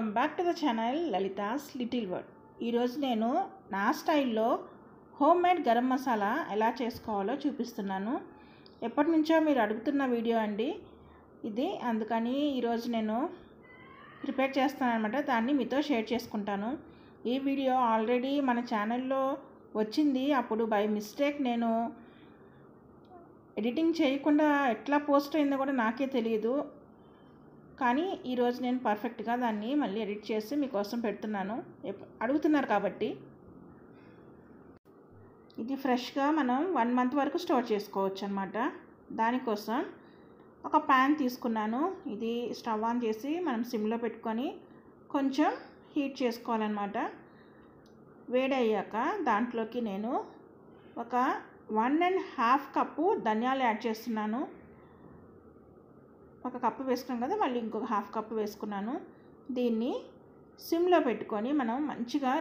welcome back to the channel Lalitha's little word ఈరోజు నేను నా స్టైల్లో హోమ్ మేడ్ గరం మసాలా ఎలా చేసుకోవాలో చూపిస్తున్నాను ఎప్పటి నుంచో మీరు అడుగుతున్న వీడియో అండి ఇది అందుకని ఈరోజు నేను ప్రిపేర్ చేస్తాను అనమాట దాన్ని మీతో షేర్ చేసుకుంటాను ఈ వీడియో ఆల్రెడీ మన ఛానల్లో వచ్చింది అప్పుడు బై మిస్టేక్ నేను ఎడిటింగ్ చేయకుండా ఎట్లా పోస్ట్ అయిందో కూడా నాకే తెలియదు కానీ ఈరోజు నేను పర్ఫెక్ట్గా దాన్ని మళ్ళీ ఎడిట్ చేసి మీకోసం పెడుతున్నాను అడుగుతున్నారు కాబట్టి ఇది ఫ్రెష్గా మనం వన్ మంత్ వరకు స్టోర్ చేసుకోవచ్చు అనమాట దానికోసం ఒక ప్యాన్ తీసుకున్నాను ఇది స్టవ్ ఆన్ చేసి మనం సిమ్లో పెట్టుకొని కొంచెం హీట్ చేసుకోవాలన్నమాట వేడయ్యాక దాంట్లోకి నేను ఒక వన్ అండ్ హాఫ్ కప్పు ధనియాలు యాడ్ చేస్తున్నాను ఒక కప్పు వేసుకున్నాం కదా మళ్ళీ ఇంకొక హాఫ్ కప్పు వేసుకున్నాను దీన్ని సిమ్లో పెట్టుకొని మనం మంచిగా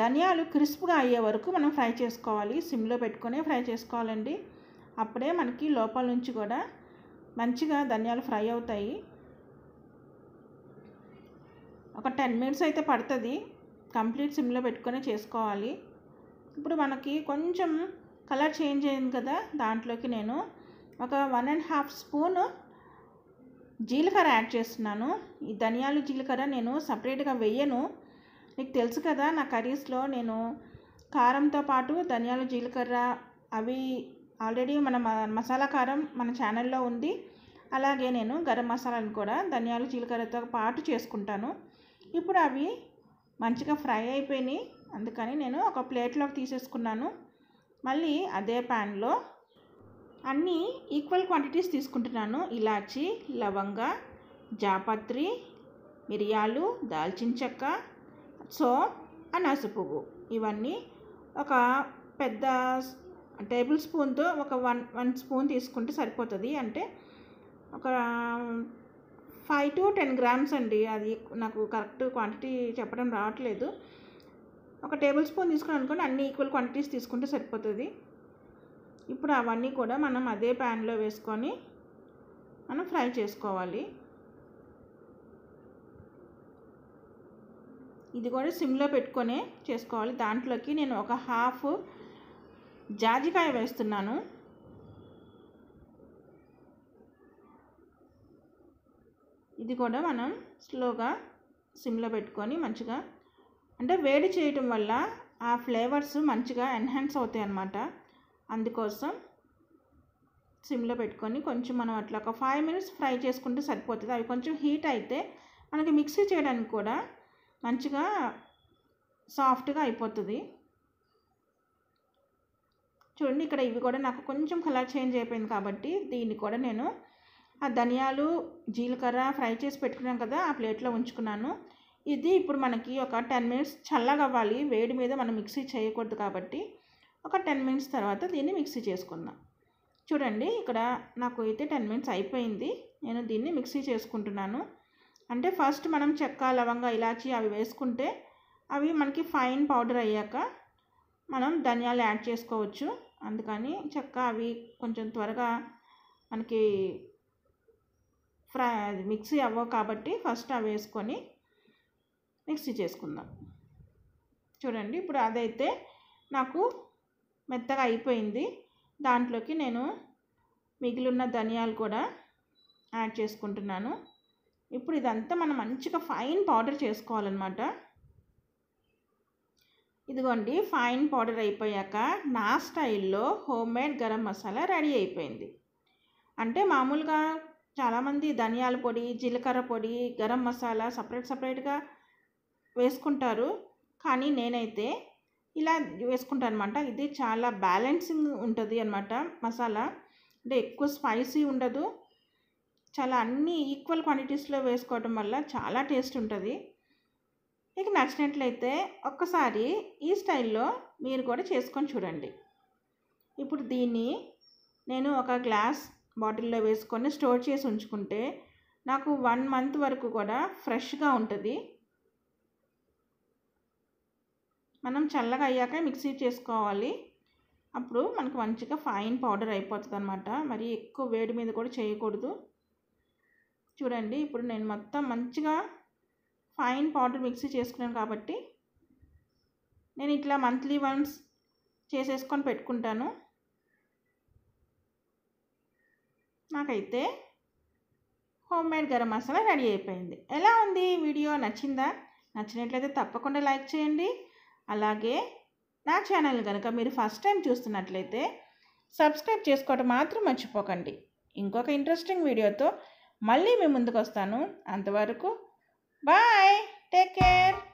ధనియాలు క్రిస్ప్గా అయ్యే వరకు మనం ఫ్రై చేసుకోవాలి సిమ్లో పెట్టుకొని ఫ్రై చేసుకోవాలండి అప్పుడే మనకి లోపల నుంచి కూడా మంచిగా ధనియాలు ఫ్రై అవుతాయి ఒక టెన్ మినిట్స్ అయితే పడుతుంది కంప్లీట్ సిమ్లో పెట్టుకొని చేసుకోవాలి ఇప్పుడు మనకి కొంచెం కలర్ చేంజ్ అయింది కదా దాంట్లోకి నేను ఒక వన్ అండ్ హాఫ్ స్పూన్ జీలకర్ర యాడ్ చేస్తున్నాను ఈ ధనియాలు జీలకర్ర నేను సపరేట్గా వెయ్యను మీకు తెలుసు కదా నా కర్రీస్లో నేను కారంతో పాటు ధనియాలు జీలకర్ర అవి ఆల్రెడీ మన మసాలా కారం మన ఛానల్లో ఉంది అలాగే నేను గరం మసాలాను కూడా ధనియాలు జీలకర్రతో పాటు చేసుకుంటాను ఇప్పుడు అవి మంచిగా ఫ్రై అయిపోయినాయి అందుకని నేను ఒక ప్లేట్లోకి తీసేసుకున్నాను మళ్ళీ అదే ప్యాన్లో అన్నీ ఈక్వల్ క్వాంటిటీస్ తీసుకుంటున్నాను ఇలాచి లవంగ జాపత్రి మిరియాలు దాల్చిన చెక్క సో అనాస పువ్వు ఇవన్నీ ఒక పెద్ద టేబుల్ స్పూన్తో ఒక వన్ వన్ స్పూన్ తీసుకుంటే సరిపోతుంది అంటే ఒక ఫైవ్ టు టెన్ గ్రామ్స్ అండి అది నాకు కరెక్ట్ క్వాంటిటీ చెప్పడం రావట్లేదు ఒక టేబుల్ స్పూన్ తీసుకుని అనుకోండి అన్ని ఈక్వల్ క్వాంటిటీస్ తీసుకుంటే సరిపోతుంది ఇప్పుడు అవన్నీ కూడా మనం అదే ప్యాన్లో వేసుకొని మనం ఫ్రై చేసుకోవాలి ఇది కూడా సిమ్లో పెట్టుకొనే చేసుకోవాలి దాంట్లోకి నేను ఒక హాఫ్ జాజికాయ వేస్తున్నాను ఇది కూడా మనం స్లోగా సిమ్లో పెట్టుకొని మంచిగా అంటే వేడి చేయటం వల్ల ఆ ఫ్లేవర్స్ మంచిగా ఎన్హాన్స్ అవుతాయి అన్నమాట అందుకోసం సిమ్లో పెట్టుకొని కొంచెం మనం అట్లా ఒక ఫైవ్ మినిట్స్ ఫ్రై చేసుకుంటే సరిపోతుంది అవి కొంచెం హీట్ అయితే మనకి మిక్సీ చేయడానికి కూడా మంచిగా సాఫ్ట్గా అయిపోతుంది చూడండి ఇక్కడ ఇవి కూడా నాకు కొంచెం కలర్ చేంజ్ అయిపోయింది కాబట్టి దీన్ని కూడా నేను ఆ ధనియాలు జీలకర్ర ఫ్రై చేసి పెట్టుకున్నాం కదా ఆ ప్లేట్లో ఉంచుకున్నాను ఇది ఇప్పుడు మనకి ఒక టెన్ మినిట్స్ చల్లగా అవ్వాలి వేడి మీద మనం మిక్సీ చేయకూడదు కాబట్టి ఒక టెన్ మినిట్స్ తర్వాత దీన్ని మిక్సీ చేసుకుందాం చూడండి ఇక్కడ నాకు అయితే టెన్ మినిట్స్ అయిపోయింది నేను దీన్ని మిక్సీ చేసుకుంటున్నాను అంటే ఫస్ట్ మనం చెక్క లవంగా ఇలాచి అవి వేసుకుంటే అవి మనకి ఫైన్ పౌడర్ అయ్యాక మనం ధనియాలు యాడ్ చేసుకోవచ్చు అందుకని చెక్క అవి కొంచెం త్వరగా మనకి ఫ్రై మిక్సీ అవ్వవు కాబట్టి ఫస్ట్ అవి వేసుకొని మిక్సీ చేసుకుందాం చూడండి ఇప్పుడు అదైతే నాకు మెత్తగా అయిపోయింది దాంట్లోకి నేను మిగిలిన ధనియాలు కూడా యాడ్ చేసుకుంటున్నాను ఇప్పుడు ఇదంతా మనం మంచిగా ఫైన్ పౌడర్ చేసుకోవాలన్నమాట ఇదిగోండి ఫైన్ పౌడర్ అయిపోయాక నా స్టైల్లో homemade garam masala ready అయిపోయింది అంటే మామూలుగా చాలామంది ధనియాల పొడి జీలకర్ర పొడి గరం మసాలా సపరేట్ సపరేట్గా వేసుకుంటారు కానీ నేనైతే ఇలా వేసుకుంటాను అనమాట ఇది చాలా బ్యాలెన్సింగ్ ఉంటుంది అనమాట మసాలా అంటే ఎక్కువ స్పైసీ ఉండదు చాలా అన్నీ ఈక్వల్ క్వాంటిటీస్లో వేసుకోవటం వల్ల చాలా టేస్ట్ ఉంటుంది మీకు నచ్చినట్లయితే ఒక్కసారి ఈ స్టైల్లో మీరు కూడా చేసుకొని చూడండి ఇప్పుడు దీన్ని నేను ఒక గ్లాస్ బాటిల్లో వేసుకొని స్టోర్ చేసి ఉంచుకుంటే నాకు వన్ మంత్ వరకు కూడా ఫ్రెష్గా ఉంటుంది మనం చల్లగా అయ్యాక మిక్సీ చేసుకోవాలి అప్పుడు మనకు మంచిగా ఫైన్ పౌడర్ అయిపోతుంది అనమాట మరి ఎక్కువ వేడి మీద కూడా చేయకూడదు చూడండి ఇప్పుడు నేను మొత్తం మంచిగా ఫైన్ పౌడర్ మిక్సీ చేసుకున్నాను కాబట్టి నేను ఇట్లా మంత్లీ వన్స్ చేసేసుకొని పెట్టుకుంటాను నాకైతే homemade garam masala ready అయిపోయింది ఎలా ఉంది వీడియో నచ్చిందా నచ్చినట్లయితే తప్పకుండా లైక్ చేయండి అలాగే నా ఛానల్ కనుక మీరు ఫస్ట్ టైం చూస్తున్నట్లయితే సబ్స్క్రైబ్ చేసుకోవటం మాత్రం మర్చిపోకండి ఇంకొక ఇంట్రెస్టింగ్ వీడియోతో మళ్ళీ మీ ముందుకు వస్తాను అంతవరకు బాయ్ టేక్ కేర్